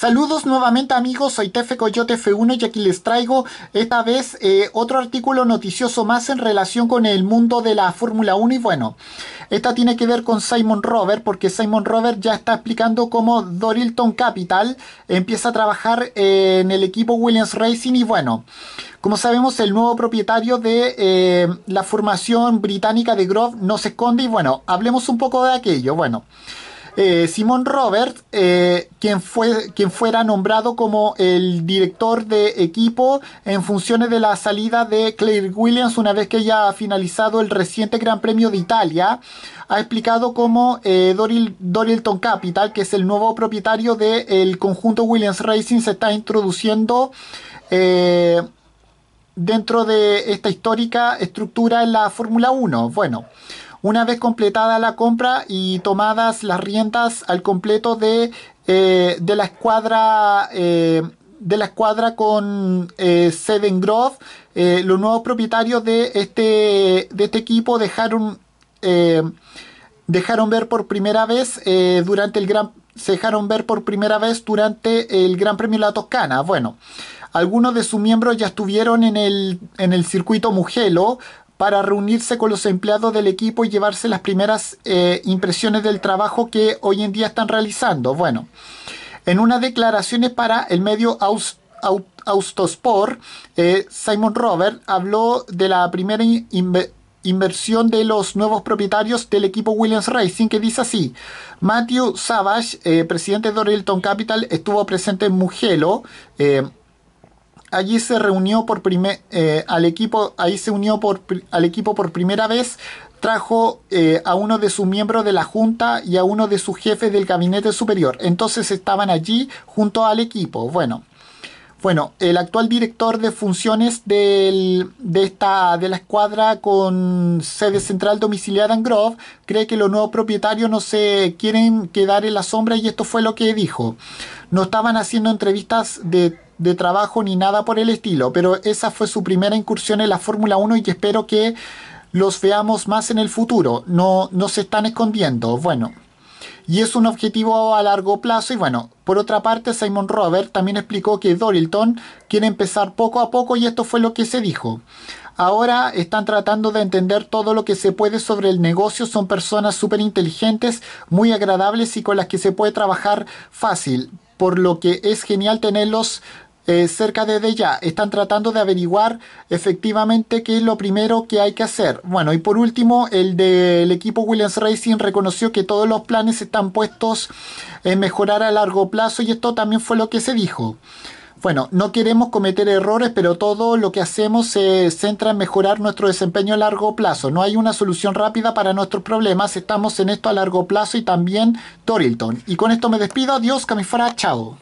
Saludos nuevamente amigos, soy Tefe Coyote F1 y aquí les traigo esta vez eh, otro artículo noticioso más en relación con el mundo de la Fórmula 1 y bueno, esta tiene que ver con Simon Robert porque Simon Robert ya está explicando cómo Dorilton Capital empieza a trabajar eh, en el equipo Williams Racing y bueno, como sabemos el nuevo propietario de eh, la formación británica de Grove no se esconde y bueno, hablemos un poco de aquello, bueno eh, Simon Roberts, eh, quien, fue, quien fuera nombrado como el director de equipo en funciones de la salida de Claire Williams una vez que ya ha finalizado el reciente Gran Premio de Italia, ha explicado cómo eh, Dorilton Capital, que es el nuevo propietario del conjunto Williams Racing, se está introduciendo eh, dentro de esta histórica estructura en la Fórmula 1. Bueno, una vez completada la compra y tomadas las riendas al completo de, eh, la escuadra eh, de la escuadra con eh, Seven Grove. los nuevos propietarios de este, de este equipo dejaron, dejaron ver por primera vez durante el gran, se dejaron ver por primera vez durante el Gran Premio de la Toscana. Bueno, algunos de sus miembros ya estuvieron en el, en el circuito Mugello, para reunirse con los empleados del equipo y llevarse las primeras eh, impresiones del trabajo que hoy en día están realizando. Bueno, en unas declaraciones para el medio Austospor, eh, Simon Robert habló de la primera inversión de los nuevos propietarios del equipo Williams Racing, que dice así, Matthew Savage, eh, presidente de Dorilton Capital, estuvo presente en Mugello, allí se reunió por eh, al equipo, ahí se unió por, al equipo por primera vez, trajo eh, a uno de sus miembros de la junta y a uno de sus jefes del gabinete superior. Entonces estaban allí junto al equipo. Bueno, bueno, el actual director de funciones de, esta, de la escuadra con sede central domiciliada en Grove cree que los nuevos propietarios no se quieren quedar en la sombra y esto fue lo que dijo. No estaban haciendo entrevistas de de trabajo ni nada por el estilo, pero esa fue su primera incursión en la Fórmula 1 y espero que los veamos más en el futuro, no, no se están escondiendo, bueno. Y es un objetivo a largo plazo y bueno, por otra parte Simon Robert también explicó que Dorilton quiere empezar poco a poco y esto fue lo que se dijo. Ahora están tratando de entender todo lo que se puede sobre el negocio. Son personas súper inteligentes, muy agradables y con las que se puede trabajar fácil. Por lo que es genial tenerlos eh, cerca de ella, Están tratando de averiguar efectivamente qué es lo primero que hay que hacer. Bueno, y por último, el del equipo Williams Racing reconoció que todos los planes están puestos en mejorar a largo plazo y esto también fue lo que se dijo. Bueno, no queremos cometer errores, pero todo lo que hacemos se centra en mejorar nuestro desempeño a largo plazo. No hay una solución rápida para nuestros problemas. Estamos en esto a largo plazo y también Torilton. Y con esto me despido. Adiós, Camifora. Chao.